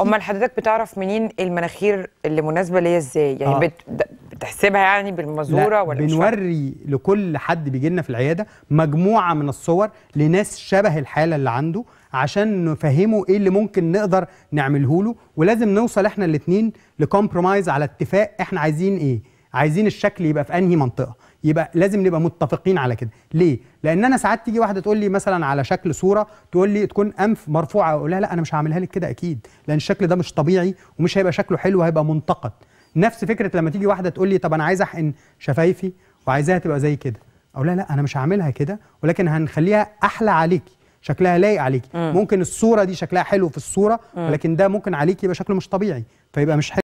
امال حضرتك بتعرف منين المناخير اللي مناسبه ليا ازاي يعني آه. بت... بتحسبها يعني بالمزوره ولا بنوري لكل حد بيجي لنا في العياده مجموعه من الصور لناس شبه الحاله اللي عنده عشان نفهمه ايه اللي ممكن نقدر نعمله له ولازم نوصل احنا الاثنين لكومبرومايز على اتفاق احنا عايزين ايه عايزين الشكل يبقى في انهي منطقه يبقى لازم نبقى متفقين على كده ليه لان انا ساعات تيجي واحده تقول لي مثلا على شكل صوره تقول لي تكون انف مرفوعه اقول لها لا انا مش هعملها لك كده اكيد لان الشكل ده مش طبيعي ومش هيبقى شكله حلو هيبقى منتقد نفس فكره لما تيجي واحده تقول لي طب انا عايز احقن شفايفي وعايزاها تبقى زي كده اقول لها لا انا مش هعملها كده ولكن هنخليها احلى عليكي شكلها لايق عليكي ممكن الصوره دي شكلها حلو في الصوره ولكن ده ممكن عليكي يبقى شكله مش طبيعي فيبقى مش حلو